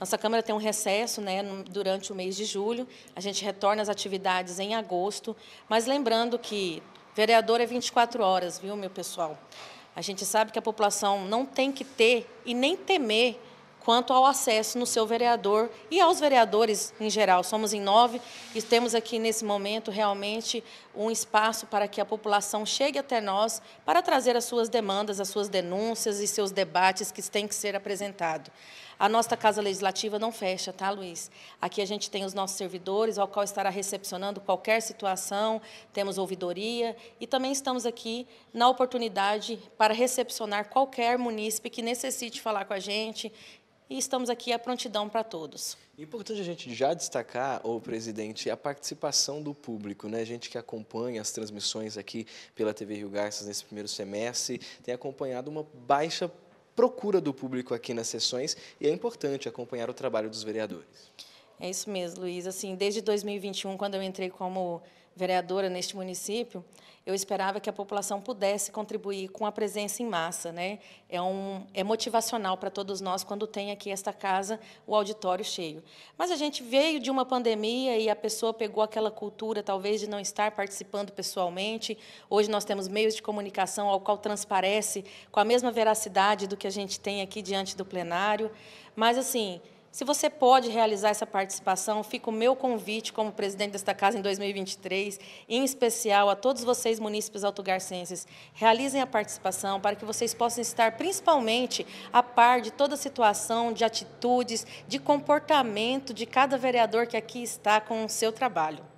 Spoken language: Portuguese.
Nossa Câmara tem um recesso né, durante o mês de julho, a gente retorna às atividades em agosto, mas lembrando que vereador é 24 horas, viu, meu pessoal? A gente sabe que a população não tem que ter e nem temer quanto ao acesso no seu vereador e aos vereadores em geral. Somos em nove e temos aqui nesse momento realmente um espaço para que a população chegue até nós para trazer as suas demandas, as suas denúncias e seus debates que têm que ser apresentados. A nossa Casa Legislativa não fecha, tá, Luiz? Aqui a gente tem os nossos servidores, ao qual estará recepcionando qualquer situação, temos ouvidoria e também estamos aqui na oportunidade para recepcionar qualquer munícipe que necessite falar com a gente, e estamos aqui à prontidão para todos. Importante a gente já destacar, o presidente, a participação do público, né? A gente que acompanha as transmissões aqui pela TV Rio Garças nesse primeiro semestre tem acompanhado uma baixa procura do público aqui nas sessões e é importante acompanhar o trabalho dos vereadores. É isso mesmo, Luiz. Assim, desde 2021, quando eu entrei como vereadora neste município, eu esperava que a população pudesse contribuir com a presença em massa. Né? É, um, é motivacional para todos nós quando tem aqui esta casa o auditório cheio. Mas a gente veio de uma pandemia e a pessoa pegou aquela cultura, talvez, de não estar participando pessoalmente. Hoje nós temos meios de comunicação ao qual transparece com a mesma veracidade do que a gente tem aqui diante do plenário. Mas, assim, se você pode realizar essa participação, fica o meu convite como presidente desta casa em 2023, em especial a todos vocês, munícipes autogarcenses, realizem a participação para que vocês possam estar principalmente a par de toda a situação, de atitudes, de comportamento de cada vereador que aqui está com o seu trabalho.